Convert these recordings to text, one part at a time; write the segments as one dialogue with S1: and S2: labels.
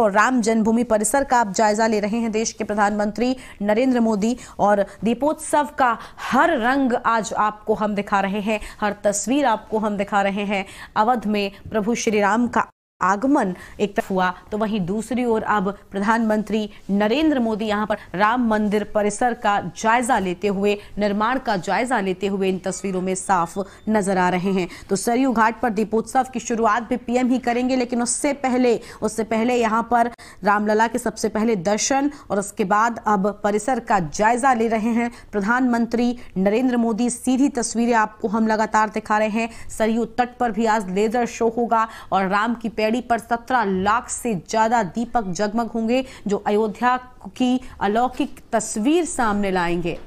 S1: और राम जन्मभूमि परिसर का आप जायजा ले रहे हैं देश के प्रधानमंत्री नरेंद्र मोदी और दीपोत्सव का हर रंग आज आपको हम दिखा रहे हैं हर तस्वीर आपको हम दिखा रहे हैं अवध में प्रभु श्री राम का आगमन एक तरफ हुआ तो वहीं दूसरी ओर अब प्रधानमंत्री नरेंद्र मोदी यहां पर राम मंदिर परिसर का जायजा लेते हुए निर्माण का जायजा लेते हुए इन तस्वीरों में साफ नजर आ रहे हैं तो सरयू घाट पर दीपोत्सव की शुरुआत भी पीएम ही करेंगे लेकिन उससे पहले उससे पहले यहां पर रामलला के सबसे पहले दर्शन और उसके बाद अब परिसर का जायजा ले रहे हैं प्रधानमंत्री नरेंद्र मोदी सीधी तस्वीरें आपको हम लगातार दिखा रहे हैं सरयू तट पर भी आज लेजर शो होगा और राम की रेडी पर 17 लाख से ज्यादा दीपक जगमग होंगे जो अयोध्या की अलौकिक तस्वीर सामने लाएंगे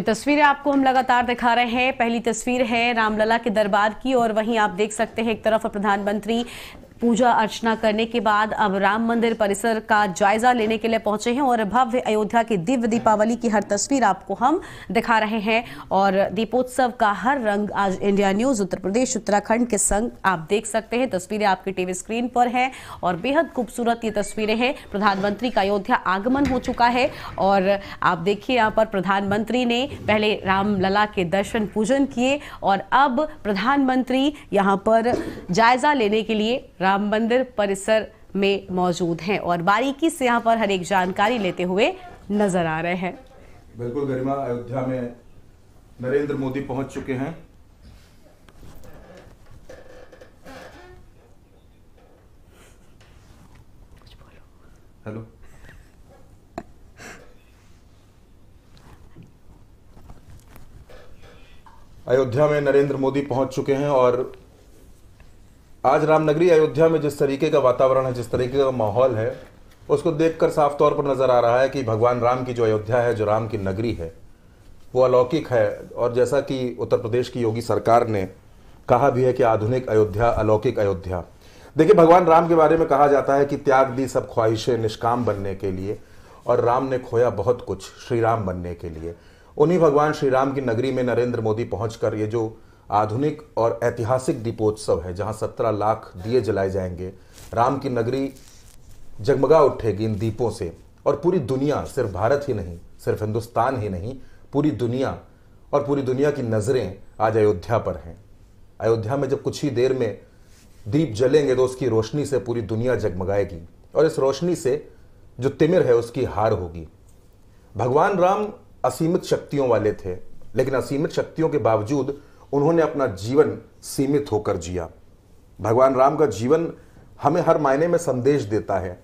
S1: ये तस्वीरें आपको हम लगातार दिखा रहे हैं पहली तस्वीर है रामलला के दरबार की और वहीं आप देख सकते हैं एक तरफ प्रधानमंत्री पूजा अर्चना करने के बाद अब राम मंदिर परिसर का जायजा लेने के लिए पहुंचे हैं और भव्य अयोध्या की दिव्य दीपावली की हर तस्वीर आपको हम दिखा रहे हैं और दीपोत्सव का हर रंग आज इंडिया न्यूज उत्तर प्रदेश उत्तराखंड के संग आप देख सकते हैं तस्वीरें आपकी टीवी स्क्रीन पर हैं और बेहद खूबसूरत ये तस्वीरें हैं प्रधानमंत्री का अयोध्या आगमन हो चुका है और आप देखिए यहाँ पर प्रधानमंत्री ने पहले रामलला के दर्शन पूजन किए और अब प्रधानमंत्री यहाँ पर जायजा लेने के लिए राम मंदिर परिसर में मौजूद हैं और बारीकी से यहाँ पर हर एक जानकारी लेते हुए नजर आ रहे हैं
S2: बिल्कुल गरिमा अयोध्या में नरेंद्र मोदी पहुंच चुके हैं हेलो अयोध्या में नरेंद्र मोदी पहुंच चुके हैं और आज रामनगरी अयोध्या में जिस तरीके का वातावरण है जिस तरीके का माहौल है उसको देखकर साफ तौर पर नज़र आ रहा है कि भगवान राम की जो अयोध्या है जो राम की नगरी है वो अलौकिक है और जैसा कि उत्तर प्रदेश की योगी सरकार ने कहा भी है कि आधुनिक अयोध्या अलौकिक अयोध्या देखिए भगवान राम के बारे में कहा जाता है कि त्याग दी सब ख्वाहिशें निष्काम बनने के लिए और राम ने खोया बहुत कुछ श्री राम बनने के लिए उन्हीं भगवान श्री राम की नगरी में नरेंद्र मोदी पहुंचकर ये जो आधुनिक और ऐतिहासिक दीपोत्सव है जहां सत्रह लाख दिए जलाए जाएंगे राम की नगरी जगमगा उठेगी इन दीपों से और पूरी दुनिया सिर्फ भारत ही नहीं सिर्फ हिंदुस्तान ही नहीं पूरी दुनिया और पूरी दुनिया की नज़रें आज अयोध्या पर हैं अयोध्या में जब कुछ ही देर में दीप जलेंगे तो उसकी रोशनी से पूरी दुनिया जगमगाएगी और इस रोशनी से जो तिमिर है उसकी हार होगी भगवान राम असीमित शक्तियों वाले थे लेकिन असीमित शक्तियों के बावजूद उन्होंने अपना जीवन सीमित होकर जिया भगवान राम का जीवन हमें हर मायने में संदेश देता है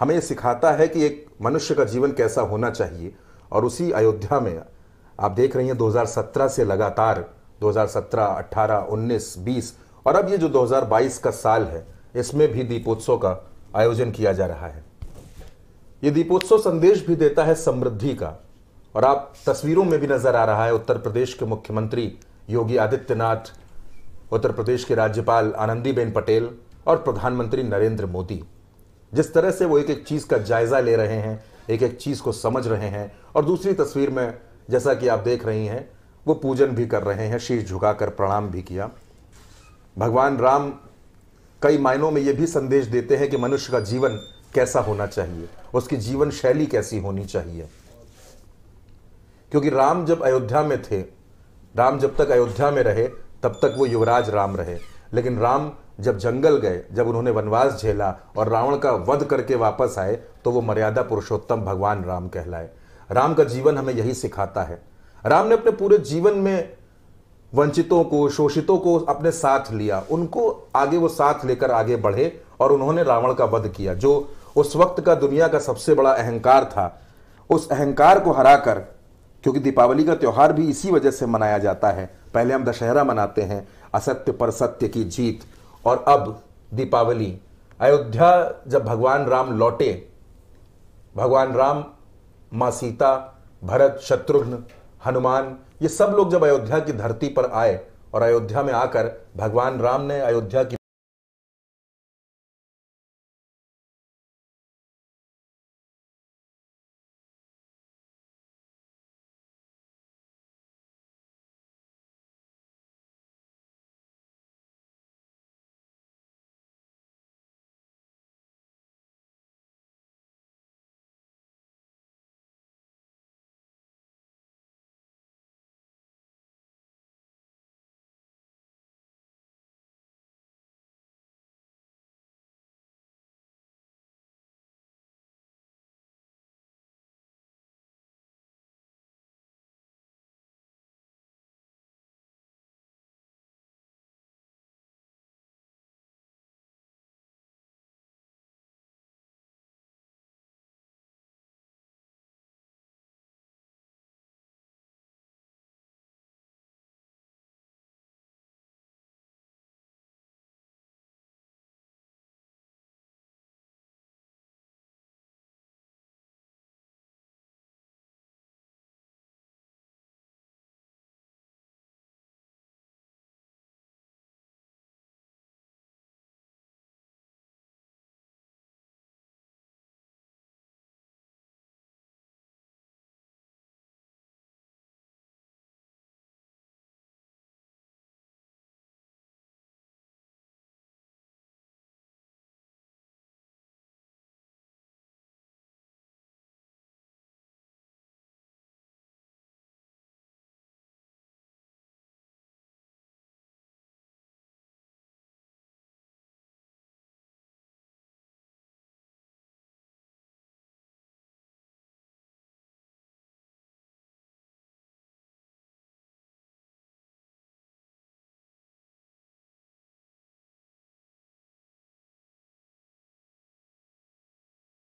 S2: हमें यह सिखाता है कि एक मनुष्य का जीवन कैसा होना चाहिए और उसी अयोध्या में आप देख रही हैं 2017 से लगातार 2017, 18, 19, 20 और अब ये जो 2022 का साल है इसमें भी दीपोत्सव का आयोजन किया जा रहा है ये दीपोत्सव संदेश भी देता है समृद्धि का और आप तस्वीरों में भी नजर आ रहा है उत्तर प्रदेश के मुख्यमंत्री योगी आदित्यनाथ उत्तर प्रदेश के राज्यपाल आनंदीबेन पटेल और प्रधानमंत्री नरेंद्र मोदी जिस तरह से वो एक एक चीज़ का जायज़ा ले रहे हैं एक एक चीज़ को समझ रहे हैं और दूसरी तस्वीर में जैसा कि आप देख रही हैं वो पूजन भी कर रहे हैं शीश झुकाकर प्रणाम भी किया भगवान राम कई मायनों में ये भी संदेश देते हैं कि मनुष्य का जीवन कैसा होना चाहिए उसकी जीवन शैली कैसी होनी चाहिए क्योंकि राम जब अयोध्या में थे राम जब तक अयोध्या में रहे तब तक वो युवराज राम रहे लेकिन राम जब जंगल गए जब उन्होंने वनवास झेला और रावण का वध करके वापस आए तो वो मर्यादा पुरुषोत्तम भगवान राम कहलाए राम का जीवन हमें यही सिखाता है राम ने अपने पूरे जीवन में वंचितों को शोषितों को अपने साथ लिया उनको आगे वो साथ लेकर आगे बढ़े और उन्होंने रावण का वध किया जो उस वक्त का दुनिया का सबसे बड़ा अहंकार था उस अहंकार को हराकर क्योंकि दीपावली का त्यौहार भी इसी वजह से मनाया जाता है पहले हम दशहरा मनाते हैं असत्य पर सत्य की जीत और अब दीपावली अयोध्या जब भगवान राम लौटे भगवान राम माँ सीता भरत शत्रुघ्न हनुमान ये सब लोग जब अयोध्या की धरती पर आए और अयोध्या में आकर भगवान राम ने अयोध्या की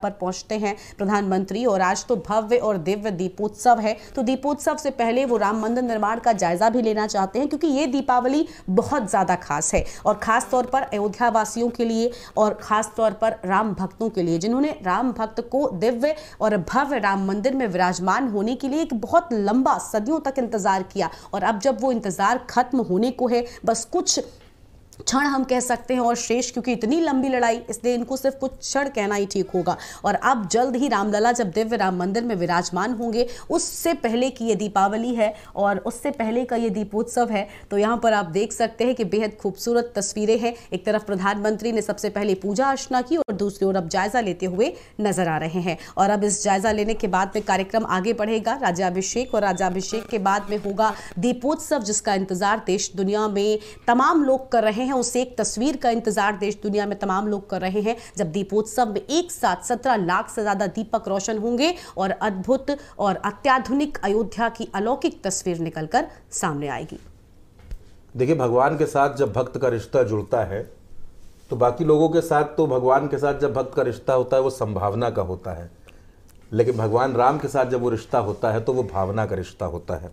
S1: पर पहुंचते हैं प्रधानमंत्री और आज तो भव्य और दिव्य दीपोत्सव है तो दीपोत्सव से पहले वो राम मंदिर निर्माण का जायजा भी लेना चाहते हैं क्योंकि ये दीपावली बहुत ज़्यादा खास है और खास तौर पर अयोध्या वासियों के लिए और खास तौर पर राम भक्तों के लिए जिन्होंने राम भक्त को दिव्य और भव्य राम मंदिर में विराजमान होने के लिए एक बहुत लंबा सदियों तक इंतजार किया और अब जब वो इंतजार खत्म होने को है बस कुछ क्षण हम कह सकते हैं और शेष क्योंकि इतनी लंबी लड़ाई इसलिए इनको सिर्फ कुछ क्षण कहना ही ठीक होगा और अब जल्द ही रामलला जब दिव्य राम मंदिर में विराजमान होंगे उससे पहले की ये दीपावली है और उससे पहले का ये दीपोत्सव है तो यहाँ पर आप देख सकते हैं कि बेहद खूबसूरत तस्वीरें हैं एक तरफ प्रधानमंत्री ने सबसे पहले पूजा अर्चना की और दूसरी ओर अब जायजा लेते हुए नजर आ रहे हैं और अब इस जायजा लेने के बाद में कार्यक्रम आगे बढ़ेगा राज्याभिषेक और राज्याभिषेक के बाद में होगा दीपोत्सव जिसका इंतजार देश दुनिया में तमाम लोग कर रहे हैं हैं उस एक तस्वीर का इंतजार देश दुनिया में तमाम लोग कर रहे हैं जब दीपोत्सव में एक साथ सत्रह लाख से ज्यादा दीपक रोशन होंगे और अद्भुत और अत्याधुनिक अयोध्या की अलौकिक तस्वीर निकलकर सामने आएगी
S2: देखिए भगवान के साथ जब भक्त का रिश्ता जुड़ता है तो बाकी लोगों के साथ तो भगवान के साथ जब भक्त का रिश्ता होता है वो संभावना का होता है लेकिन भगवान राम के साथ जब वो रिश्ता होता है तो वो भावना का रिश्ता होता है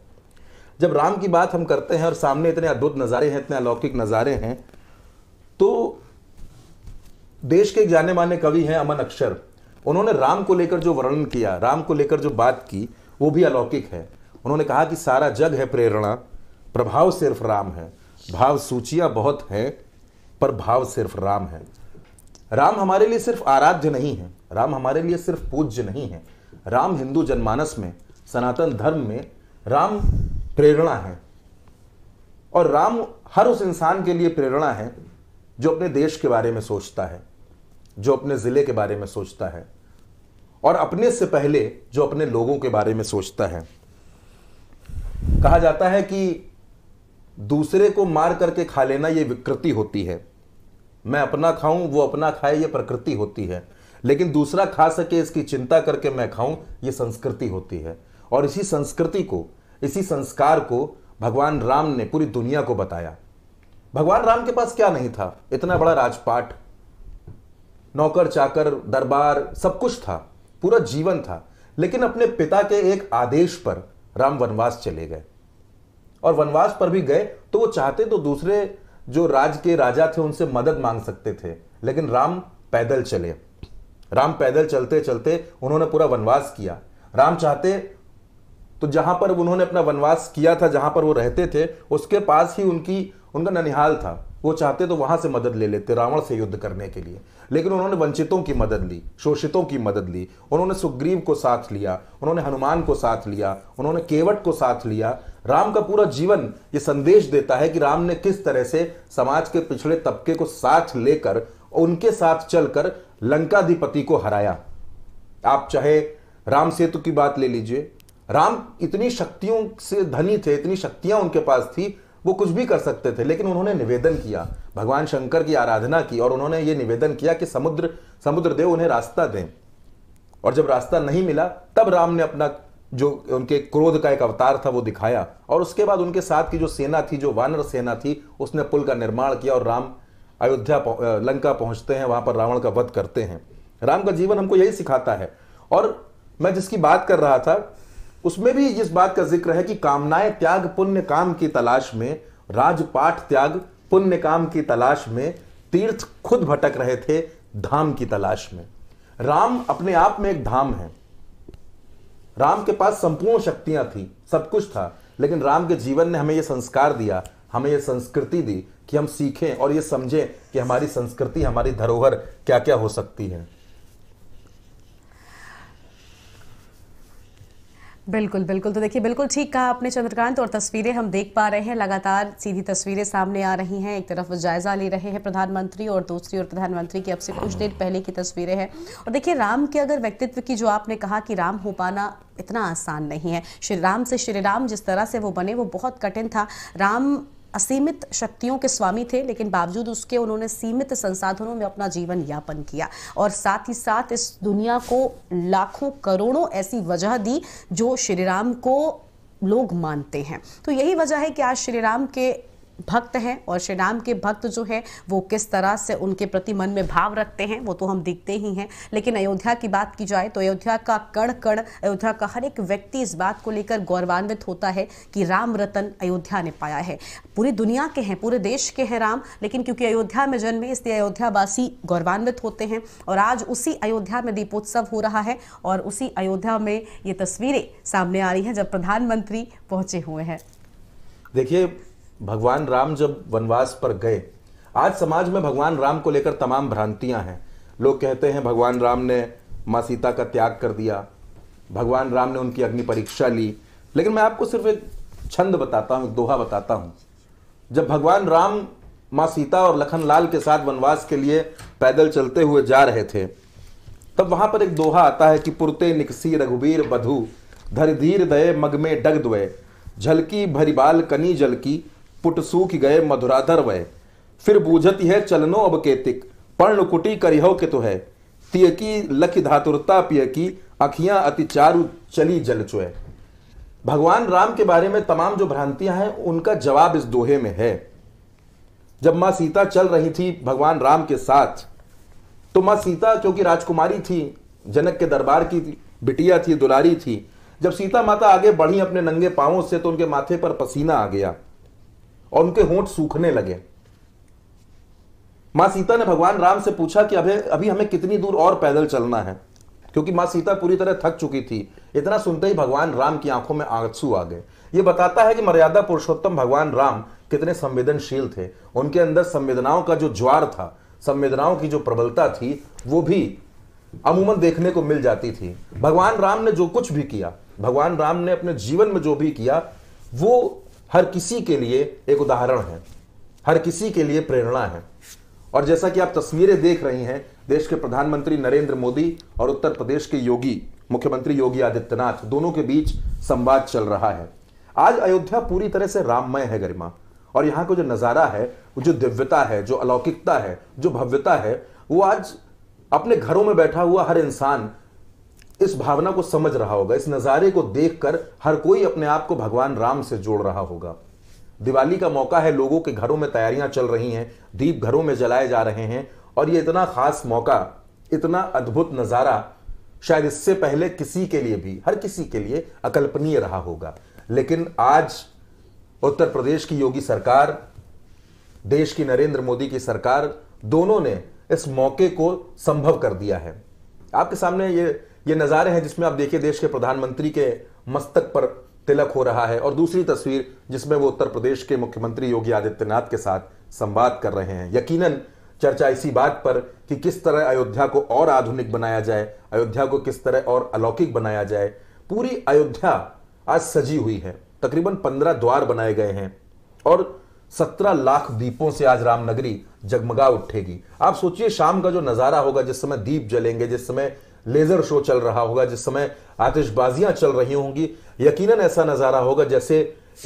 S2: जब राम की बात हम करते हैं और सामने इतने अद्भुत नज़ारे हैं इतने अलौकिक नज़ारे हैं तो देश के एक जाने माने कवि हैं अमन अक्षर उन्होंने राम को लेकर जो वर्णन किया राम को लेकर जो बात की वो भी अलौकिक है उन्होंने कहा कि सारा जग है प्रेरणा प्रभाव सिर्फ राम है भाव सूचियां बहुत हैं पर भाव सिर्फ राम है राम हमारे लिए सिर्फ आराध्य नहीं है राम हमारे लिए सिर्फ पूज्य नहीं है राम हिंदू जनमानस में सनातन धर्म में राम प्रेरणा है और राम हर उस इंसान के लिए प्रेरणा है जो अपने देश के बारे में सोचता है जो अपने ज़िले के बारे में सोचता है और अपने से पहले जो अपने लोगों के बारे में सोचता है कहा जाता है कि दूसरे को मार करके खा लेना यह विकृति होती है मैं अपना खाऊं वो अपना खाए यह प्रकृति होती है लेकिन दूसरा खा सके इसकी चिंता करके मैं खाऊं यह संस्कृति होती है और इसी संस्कृति को इसी संस्कार को भगवान राम ने पूरी दुनिया को बताया भगवान राम के पास क्या नहीं था इतना बड़ा राजपाट नौकर चाकर दरबार सब कुछ था पूरा जीवन था लेकिन अपने पिता के एक आदेश पर राम वनवास चले गए और वनवास पर भी गए तो वो चाहते तो दूसरे जो राज के राजा थे उनसे मदद मांग सकते थे लेकिन राम पैदल चले राम पैदल चलते चलते उन्होंने पूरा वनवास किया राम चाहते तो जहां पर उन्होंने अपना वनवास किया था जहां पर वो रहते थे उसके पास ही उनकी उनका ननिहाल था वो चाहते तो वहां से मदद ले लेते रावण से युद्ध करने के लिए लेकिन उन्होंने वंचितों की मदद ली शोषितों की मदद ली उन्होंने सुग्रीव को साथ लिया उन्होंने हनुमान को साथ लिया उन्होंने केवट को साथ लिया राम का पूरा जीवन ये संदेश देता है कि राम ने किस तरह से समाज के पिछड़े तबके को साथ लेकर उनके साथ चलकर लंकाधिपति को हराया आप चाहे राम सेतु की बात ले लीजिए राम इतनी शक्तियों से धनी थे इतनी शक्तियां उनके पास थी वो कुछ भी कर सकते थे लेकिन उन्होंने निवेदन किया भगवान शंकर की आराधना की और उन्होंने ये निवेदन किया कि समुद्र समुद्र देव उन्हें रास्ता दें और जब रास्ता नहीं मिला तब राम ने अपना जो उनके क्रोध का एक अवतार था वो दिखाया और उसके बाद उनके साथ की जो सेना थी जो वानर सेना थी उसने पुल का निर्माण किया और राम अयोध्या लंका पहुंचते हैं वहां पर रावण का वध करते हैं राम का जीवन हमको यही सिखाता है और मैं जिसकी बात कर रहा था उसमें भी इस बात का जिक्र है कि कामनाएं त्याग पुण्य काम की तलाश में राजपाठ त्याग पुण्य काम की तलाश में तीर्थ खुद भटक रहे थे धाम की तलाश में राम अपने आप में एक धाम है राम के पास संपूर्ण शक्तियां थी सब कुछ था लेकिन राम के जीवन ने हमें यह संस्कार दिया हमें यह संस्कृति दी कि हम सीखें और यह समझें कि हमारी संस्कृति हमारी धरोहर क्या क्या हो सकती है
S1: बिल्कुल बिल्कुल तो देखिए बिल्कुल ठीक कहा आपने चंद्रकांत और तस्वीरें हम देख पा रहे हैं लगातार सीधी तस्वीरें सामने आ रही हैं एक तरफ जायजा ले रहे हैं प्रधानमंत्री और दूसरी ओर प्रधानमंत्री की अब से कुछ देर पहले की तस्वीरें हैं और देखिए राम के अगर व्यक्तित्व की जो आपने कहा कि राम हो पाना इतना आसान नहीं है श्री राम से श्री राम जिस तरह से वो बने वो बहुत कठिन था राम असीमित शक्तियों के स्वामी थे लेकिन बावजूद उसके उन्होंने सीमित संसाधनों में अपना जीवन यापन किया और साथ ही साथ इस दुनिया को लाखों करोड़ों ऐसी वजह दी जो श्रीराम को लोग मानते हैं तो यही वजह है कि आज श्रीराम के भक्त हैं और श्री राम के भक्त जो है वो किस तरह से उनके प्रति मन में भाव रखते हैं वो तो हम देखते ही हैं लेकिन अयोध्या की बात की जाए तो अयोध्या का कण कण अयोध्या का हर एक व्यक्ति इस बात को लेकर गौरवान्वित होता है कि राम रतन अयोध्या ने पाया है पूरी दुनिया के हैं पूरे देश के हैं राम लेकिन क्योंकि अयोध्या में जन्मे इसलिए अयोध्यावासी गौरवान्वित होते हैं और आज उसी अयोध्या में दीपोत्सव हो रहा है और उसी अयोध्या में ये तस्वीरें सामने आ रही हैं जब प्रधानमंत्री पहुंचे हुए हैं
S2: देखिए भगवान राम जब वनवास पर गए आज समाज में भगवान राम को लेकर तमाम भ्रांतियां हैं लोग कहते हैं भगवान राम ने माँ सीता का त्याग कर दिया भगवान राम ने उनकी अग्नि परीक्षा ली लेकिन मैं आपको सिर्फ एक छंद बताता हूँ एक दोहा बताता हूँ जब भगवान राम माँ सीता और लखन लाल के साथ वनवास के लिए पैदल चलते हुए जा रहे थे तब वहां पर एक दोहा आता है कि पुरते निकसी रघुबीर बधु धर धीर दये मग में डग द्वे झलकी भरिबाल कनी जलकी पुट सूख गए मधुराधर वय फिर बूझती है चलनो अब केतिक पर्णकुटी करिहो के तो है तियकी लख धातुरता की अखियां अति चारु चली जल चुए भगवान राम के बारे में तमाम जो भ्रांतियां हैं उनका जवाब इस दोहे में है जब मां सीता चल रही थी भगवान राम के साथ तो मां सीता क्योंकि राजकुमारी थी जनक के दरबार की बिटिया थी दुलारी थी जब सीता माता आगे बढ़ी अपने नंगे पांवों से तो उनके माथे पर पसीना आ गया और उनके होंठ सूखने लगे मां सीता ने भगवान राम से पूछा कि अभी अभी हमें कितनी दूर और पैदल चलना है क्योंकि मां सीता पूरी तरह थक चुकी थी इतना सुनते ही भगवान राम की आंखों में आंसू आ गए ये बताता है कि मर्यादा पुरुषोत्तम भगवान राम कितने संवेदनशील थे उनके अंदर संवेदनाओं का जो ज्वार था संवेदनाओं की जो प्रबलता थी वो भी अमूमन देखने को मिल जाती थी भगवान राम ने जो कुछ भी किया भगवान राम ने अपने जीवन में जो भी किया वो हर किसी के लिए एक उदाहरण है हर किसी के लिए प्रेरणा है और जैसा कि आप तस्वीरें देख रही हैं देश के प्रधानमंत्री नरेंद्र मोदी और उत्तर प्रदेश के योगी मुख्यमंत्री योगी आदित्यनाथ दोनों के बीच संवाद चल रहा है आज अयोध्या पूरी तरह से राममय है गरिमा और यहाँ का जो नज़ारा है जो दिव्यता है जो अलौकिकता है जो भव्यता है वो आज अपने घरों में बैठा हुआ हर इंसान इस भावना को समझ रहा होगा इस नज़ारे को देखकर हर कोई अपने आप को भगवान राम से जोड़ रहा होगा दिवाली का मौका है लोगों के घरों में तैयारियां चल रही हैं दीप घरों में जलाए जा रहे हैं और ये इतना खास मौका इतना अद्भुत नज़ारा शायद इससे पहले किसी के लिए भी हर किसी के लिए अकल्पनीय रहा होगा लेकिन आज उत्तर प्रदेश की योगी सरकार देश की नरेंद्र मोदी की सरकार दोनों ने इस मौके को संभव कर दिया है आपके सामने ये ये नज़ारे हैं जिसमें आप देखिए देश के प्रधानमंत्री के मस्तक पर तिलक हो रहा है और दूसरी तस्वीर जिसमें वो उत्तर प्रदेश के मुख्यमंत्री योगी आदित्यनाथ के साथ संवाद कर रहे हैं यकीनन चर्चा इसी बात पर कि किस तरह अयोध्या को और आधुनिक बनाया जाए अयोध्या को किस तरह और अलौकिक बनाया जाए पूरी अयोध्या आज सजी हुई है तकरीबन पंद्रह द्वार बनाए गए हैं और सत्रह लाख दीपों से आज रामनगरी जगमगा उठेगी आप सोचिए शाम का जो नजारा होगा जिस समय दीप जलेंगे जिस समय लेजर शो चल रहा होगा जिस समय आतिशबाजियां चल रही होंगी यकीनन ऐसा नजारा होगा जैसे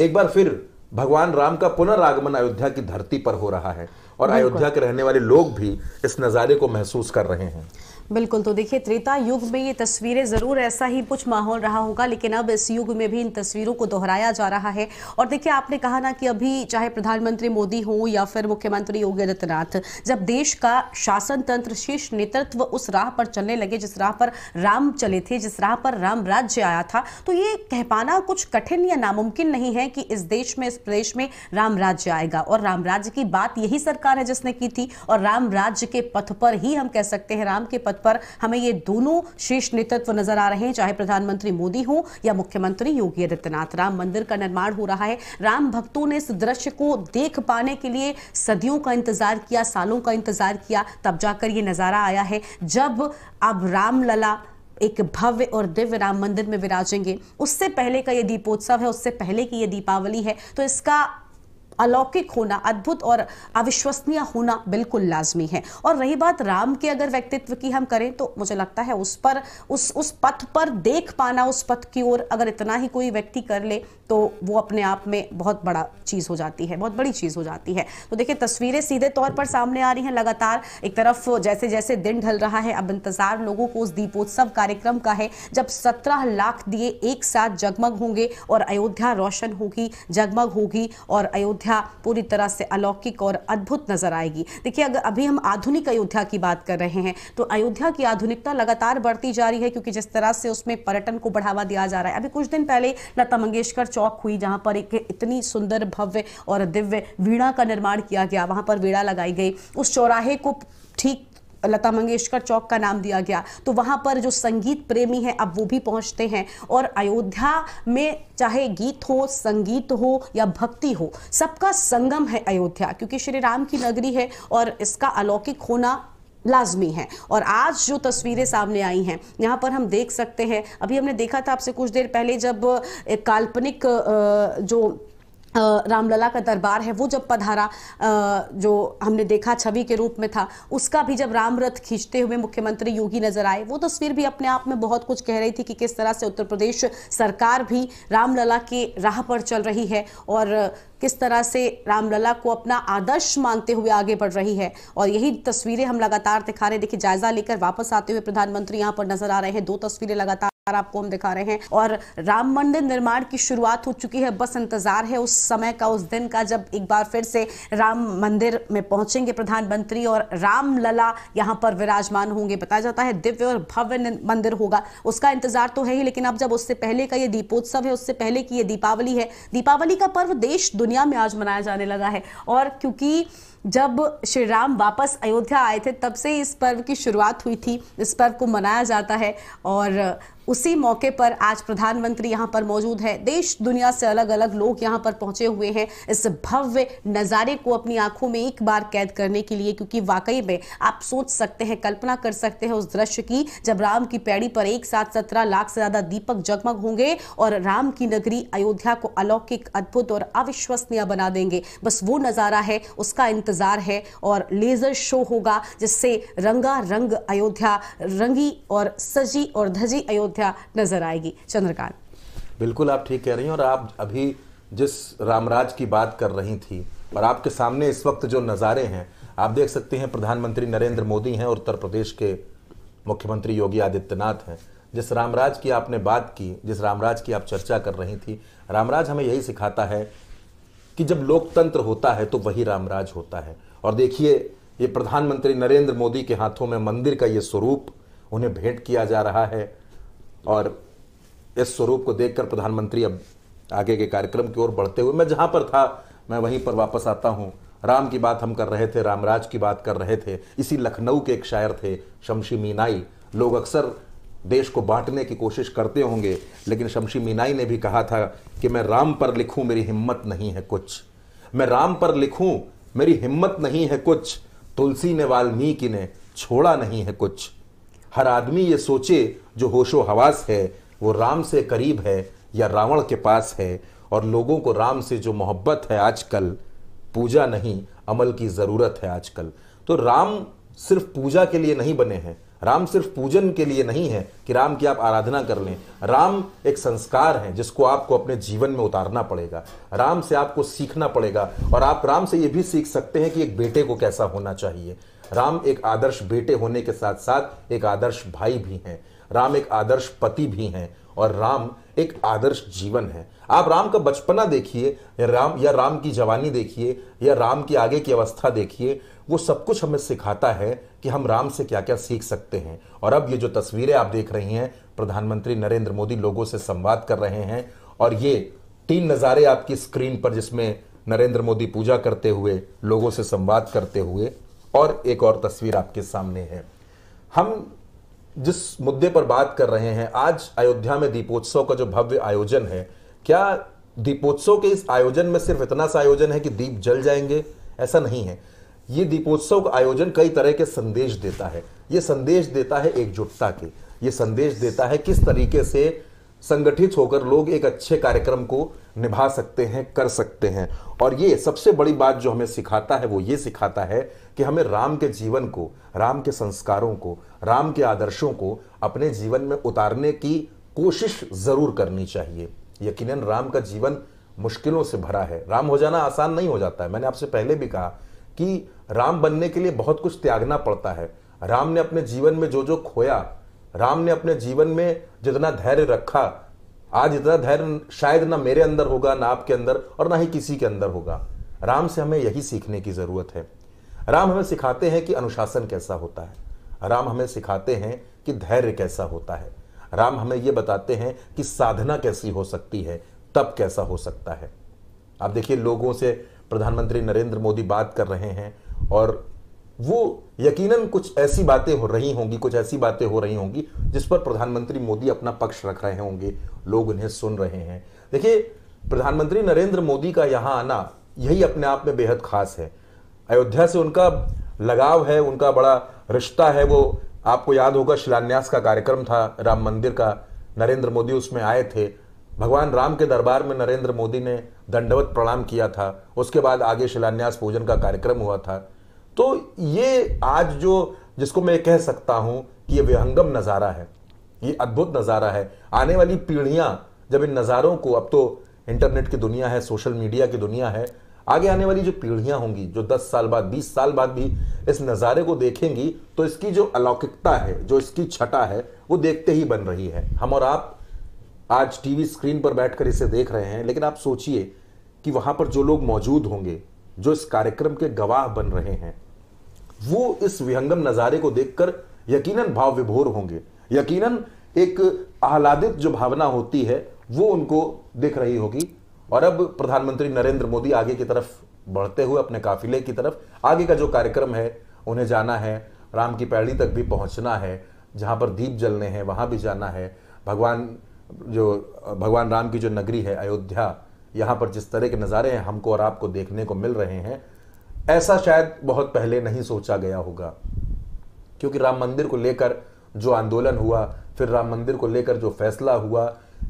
S2: एक बार फिर भगवान राम का पुनरागमन अयोध्या की धरती पर हो रहा है और अयोध्या के रहने वाले लोग भी इस नज़ारे को महसूस कर रहे हैं
S1: बिल्कुल तो देखिए त्रेता युग में ये तस्वीरें ज़रूर ऐसा ही कुछ माहौल रहा होगा लेकिन अब इस युग में भी इन तस्वीरों को दोहराया जा रहा है और देखिए आपने कहा ना कि अभी चाहे प्रधानमंत्री मोदी हो या फिर मुख्यमंत्री योगी आदित्यनाथ जब देश का शासन तंत्र शीर्ष नेतृत्व उस राह पर चलने लगे जिस राह पर राम चले थे जिस राह पर राम राज्य आया था तो ये कह पाना कुछ कठिन या नामुमकिन नहीं है कि इस देश में इस प्रदेश में राम राज्य आएगा और राम राज्य की बात यही सरकार है जिसने की थी और राम राज्य के पथ पर ही हम कह सकते हैं राम के पथ पद पर हमें ये दोनों शीर्ष नेतृत्व नजर आ रहे हैं चाहे प्रधानमंत्री मोदी हो या मुख्यमंत्री योगी आदित्यनाथ राम मंदिर का निर्माण हो रहा है राम भक्तों ने इस दृश्य को देख पाने के लिए सदियों का इंतजार किया सालों का इंतजार किया तब जाकर ये नजारा आया है जब अब रामलला एक भव्य और दिव्य राम मंदिर में विराजेंगे उससे पहले का ये दीपोत्सव है उससे पहले की ये दीपावली है तो इसका अलौकिक होना अद्भुत और अविश्वसनीय होना बिल्कुल लाजमी है और रही बात राम के अगर व्यक्तित्व की हम करें तो मुझे लगता है उस पर उस उस पथ पर देख पाना उस पथ की ओर अगर इतना ही कोई व्यक्ति कर ले तो वो अपने आप में बहुत बड़ा चीज़ हो जाती है बहुत बड़ी चीज़ हो जाती है तो देखिए तस्वीरें सीधे तौर पर सामने आ रही हैं लगातार एक तरफ जैसे जैसे दिन ढल रहा है अब इंतजार लोगों को उस दीपोत्सव कार्यक्रम का है जब सत्रह लाख दिए एक साथ जगमग होंगे और अयोध्या रोशन होगी जगमग होगी और अयोध्या अयोध्या पूरी तरह से अलौकिक और अद्भुत नजर आएगी देखिए अगर अभी हम आधुनिक अयोध्या की बात कर रहे हैं तो अयोध्या की आधुनिकता लगातार बढ़ती जा रही है क्योंकि जिस तरह से उसमें पर्यटन को बढ़ावा दिया जा रहा है अभी कुछ दिन पहले लता मंगेशकर चौक हुई जहां पर एक इतनी सुंदर भव्य और दिव्य वीणा का निर्माण किया गया वहां पर वीणा लगाई गई उस चौराहे को ठीक लता मंगेशकर चौक का नाम दिया गया तो वहां पर जो संगीत प्रेमी हैं अब वो भी पहुंचते हैं और अयोध्या में चाहे गीत हो संगीत हो या भक्ति हो सबका संगम है अयोध्या क्योंकि श्री राम की नगरी है और इसका अलौकिक होना लाजमी है और आज जो तस्वीरें सामने आई हैं यहाँ पर हम देख सकते हैं अभी हमने देखा था आपसे कुछ देर पहले जब काल्पनिक जो रामलला का दरबार है वो जब पधारा जो हमने देखा छवि के रूप में था उसका भी जब राम रथ खींचते हुए मुख्यमंत्री योगी नजर आए वो तस्वीर भी अपने आप में बहुत कुछ कह रही थी कि किस तरह से उत्तर प्रदेश सरकार भी रामलला के राह पर चल रही है और किस तरह से रामलला को अपना आदर्श मानते हुए आगे बढ़ रही है और यही तस्वीरें हम लगातार दिखा रहे देखिए जायजा लेकर वापस आते हुए प्रधानमंत्री यहाँ पर नजर आ रहे हैं दो तस्वीरें लगातार आपको हम दिखा रहे हैं और राम मंदिर निर्माण की शुरुआत हो चुकी है बस इंतजार है उस समय का उस दिन का जब एक बार फिर से राम मंदिर में पहुंचेंगे प्रधानमंत्री और राम लला यहां पर विराजमान होंगे बताया जाता है दिव्य और भव्य मंदिर होगा उसका इंतजार तो है ही लेकिन अब जब उससे पहले का ये दीपोत्सव है उससे पहले की ये दीपावली है दीपावली का पर्व देश दुनिया में आज मनाया जाने लगा है और क्योंकि जब श्री राम वापस अयोध्या आए थे तब से इस पर्व की शुरुआत हुई थी इस पर्व को मनाया जाता है और उसी मौके पर आज प्रधानमंत्री यहाँ पर मौजूद है देश दुनिया से अलग अलग लोग यहाँ पर पहुंचे हुए हैं इस भव्य नज़ारे को अपनी आंखों में एक बार कैद करने के लिए क्योंकि वाकई में आप सोच सकते हैं कल्पना कर सकते हैं उस दृश्य की जब राम की पैड़ी पर एक साथ सत्रह लाख से ज़्यादा दीपक जगमग होंगे और राम की नगरी अयोध्या को अलौकिक अद्भुत और अविश्वसनीय बना देंगे बस वो नज़ारा है उसका इंतजार इंतजार है और लेजर शो होगा जिससे रंगा रंग अयोध्या रंगी और सजी और धजी अयोध्या नजर आएगी चंद्रकांत
S2: बिल्कुल आप ठीक कह रही हैं और आप अभी जिस रामराज की बात कर रही थी और आपके सामने इस वक्त जो नज़ारे हैं आप देख सकते हैं प्रधानमंत्री नरेंद्र मोदी हैं और उत्तर प्रदेश के मुख्यमंत्री योगी आदित्यनाथ हैं जिस रामराज की आपने बात की जिस रामराज की आप चर्चा कर रही थी रामराज हमें यही सिखाता है कि जब लोकतंत्र होता है तो वही रामराज होता है और देखिए ये प्रधानमंत्री नरेंद्र मोदी के हाथों में मंदिर का ये स्वरूप उन्हें भेंट किया जा रहा है और इस स्वरूप को देखकर प्रधानमंत्री अब आगे के कार्यक्रम की ओर बढ़ते हुए मैं जहाँ पर था मैं वहीं पर वापस आता हूँ राम की बात हम कर रहे थे रामराज की बात कर रहे थे इसी लखनऊ के एक शायर थे शमशी मीनाई लोग अक्सर देश को बांटने की कोशिश करते होंगे लेकिन शमशी मीनाई ने भी कहा था कि मैं राम पर लिखूं मेरी हिम्मत नहीं है कुछ मैं राम पर लिखूं मेरी हिम्मत नहीं है कुछ तुलसी ने वाल्मीकि ने छोड़ा नहीं है कुछ हर आदमी ये सोचे जो होशो हवास है वो राम से करीब है या रावण के पास है और लोगों को राम से जो मोहब्बत है आजकल पूजा नहीं अमल की ज़रूरत है आजकल तो राम सिर्फ पूजा के लिए नहीं बने हैं राम सिर्फ पूजन के लिए नहीं है कि राम की आप आराधना कर लें राम एक संस्कार है जिसको आपको अपने जीवन में उतारना पड़ेगा राम से आपको सीखना पड़ेगा और आप राम से ये भी सीख सकते हैं कि एक बेटे को कैसा होना चाहिए राम एक आदर्श बेटे होने के साथ साथ एक आदर्श भाई भी हैं राम एक आदर्श पति भी हैं और राम एक आदर्श जीवन है आप राम का बचपना देखिए या राम या राम की जवानी देखिए या राम की आगे की अवस्था देखिए वो सब कुछ हमें सिखाता है कि हम राम से क्या क्या सीख सकते हैं और अब ये जो तस्वीरें आप देख रही हैं प्रधानमंत्री नरेंद्र मोदी लोगों से संवाद कर रहे हैं और ये तीन नज़ारे आपकी स्क्रीन पर जिसमें नरेंद्र मोदी पूजा करते हुए लोगों से संवाद करते हुए और एक और तस्वीर आपके सामने है हम जिस मुद्दे पर बात कर रहे हैं आज अयोध्या में दीपोत्सव का जो भव्य आयोजन है क्या दीपोत्सव के इस आयोजन में सिर्फ इतना सा आयोजन है कि दीप जल जाएंगे ऐसा नहीं है ये दीपोत्सव का आयोजन कई तरह के संदेश देता है ये संदेश देता है एकजुटता के ये संदेश देता है किस तरीके से संगठित होकर लोग एक अच्छे कार्यक्रम को निभा सकते हैं कर सकते हैं और ये सबसे बड़ी बात जो हमें सिखाता है वो ये सिखाता है कि हमें राम के जीवन को राम के संस्कारों को राम के आदर्शों को अपने जीवन में उतारने की कोशिश ज़रूर करनी चाहिए यकीनन राम का जीवन मुश्किलों से भरा है राम हो जाना आसान नहीं हो जाता है मैंने आपसे पहले भी कहा कि राम बनने के लिए बहुत कुछ त्यागना पड़ता है राम ने अपने जीवन में जो जो खोया राम ने अपने जीवन में जितना धैर्य रखा आज इतना धैर्य शायद ना मेरे अंदर होगा ना आपके अंदर और ना ही किसी के अंदर होगा राम से हमें यही सीखने की ज़रूरत है राम हमें सिखाते हैं कि अनुशासन कैसा होता है राम हमें सिखाते हैं कि धैर्य कैसा होता है राम हमें ये बताते हैं कि साधना कैसी हो सकती है तब कैसा हो सकता है आप देखिए लोगों से प्रधानमंत्री नरेंद्र मोदी बात कर रहे हैं और वो यकीनन कुछ ऐसी बातें हो रही होंगी कुछ ऐसी बातें हो रही होंगी जिस पर प्रधानमंत्री मोदी अपना पक्ष रख रहे होंगे लोग उन्हें सुन रहे हैं देखिए प्रधानमंत्री नरेंद्र मोदी का यहाँ आना यही अपने आप में बेहद खास है अयोध्या से उनका लगाव है उनका बड़ा रिश्ता है वो आपको याद होगा शिलान्यास का कार्यक्रम था राम मंदिर का नरेंद्र मोदी उसमें आए थे भगवान राम के दरबार में नरेंद्र मोदी ने दंडवत प्रणाम किया था उसके बाद आगे शिलान्यास पूजन का कार्यक्रम हुआ था तो ये आज जो जिसको मैं कह सकता हूं कि ये विहंगम नज़ारा है ये अद्भुत नज़ारा है आने वाली पीढ़ियां जब इन नज़ारों को अब तो इंटरनेट की दुनिया है सोशल मीडिया की दुनिया है आगे आने वाली जो पीढ़ियां होंगी जो 10 साल बाद 20 साल बाद भी इस नज़ारे को देखेंगी तो इसकी जो अलौकिकता है जो इसकी छटा है वो देखते ही बन रही है हम और आप आज टीवी स्क्रीन पर बैठकर इसे देख रहे हैं लेकिन आप सोचिए कि वहां पर जो लोग मौजूद होंगे जो इस कार्यक्रम के गवाह बन रहे हैं वो इस विहंगम नज़ारे को देखकर यकीनन भाव विभोर होंगे यकीनन एक आह्लादित जो भावना होती है वो उनको दिख रही होगी और अब प्रधानमंत्री नरेंद्र मोदी आगे की तरफ बढ़ते हुए अपने काफिले की तरफ आगे का जो कार्यक्रम है उन्हें जाना है राम की पैड़ी तक भी पहुंचना है जहाँ पर दीप जलने हैं वहाँ भी जाना है भगवान जो भगवान राम की जो नगरी है अयोध्या यहाँ पर जिस तरह के नज़ारे हैं हमको और आपको देखने को मिल रहे हैं ऐसा शायद बहुत पहले नहीं सोचा गया होगा क्योंकि राम मंदिर को लेकर जो आंदोलन हुआ फिर राम मंदिर को लेकर जो फैसला हुआ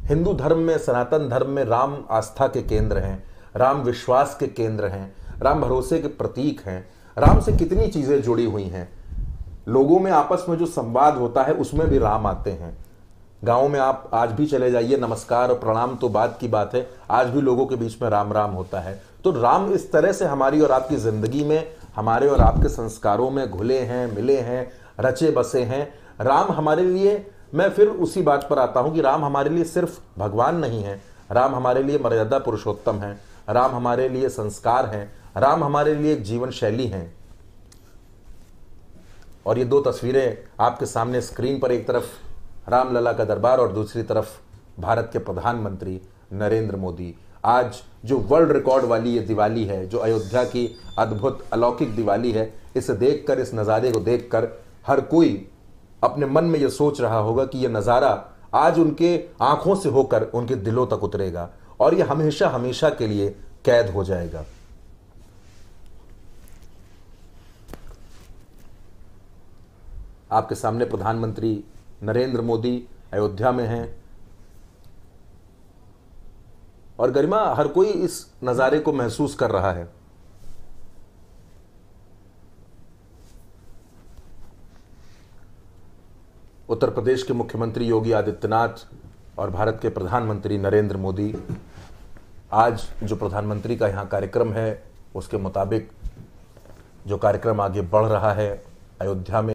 S2: हिंदू धर्म में सनातन धर्म में राम आस्था के केंद्र हैं राम विश्वास के केंद्र हैं राम भरोसे के प्रतीक हैं राम से कितनी चीज़ें जुड़ी हुई हैं लोगों में आपस में जो संवाद होता है उसमें भी राम आते हैं गाँव में आप आज भी चले जाइए नमस्कार और प्रणाम तो बात की बात है आज भी लोगों के बीच में राम राम होता है तो राम इस तरह से हमारी और आपकी ज़िंदगी में हमारे और आपके संस्कारों में घुले हैं मिले हैं रचे बसे हैं राम हमारे लिए मैं फिर उसी बात पर आता हूं कि राम हमारे लिए सिर्फ भगवान नहीं है राम हमारे लिए मर्यादा पुरुषोत्तम है राम हमारे लिए संस्कार है राम हमारे लिए एक जीवन शैली है और ये दो तस्वीरें आपके सामने स्क्रीन पर एक तरफ रामलला का दरबार और दूसरी तरफ भारत के प्रधानमंत्री नरेंद्र मोदी आज जो वर्ल्ड रिकॉर्ड वाली ये दिवाली है जो अयोध्या की अद्भुत अलौकिक दिवाली है इसे देखकर इस नज़ारे को देखकर हर कोई अपने मन में यह सोच रहा होगा कि यह नज़ारा आज उनके आंखों से होकर उनके दिलों तक उतरेगा और यह हमेशा हमेशा के लिए कैद हो जाएगा आपके सामने प्रधानमंत्री नरेंद्र मोदी अयोध्या में हैं और गरिमा हर कोई इस नज़ारे को महसूस कर रहा है उत्तर प्रदेश के मुख्यमंत्री योगी आदित्यनाथ और भारत के प्रधानमंत्री नरेंद्र मोदी आज जो प्रधानमंत्री का यहाँ कार्यक्रम है उसके मुताबिक जो कार्यक्रम आगे बढ़ रहा है अयोध्या में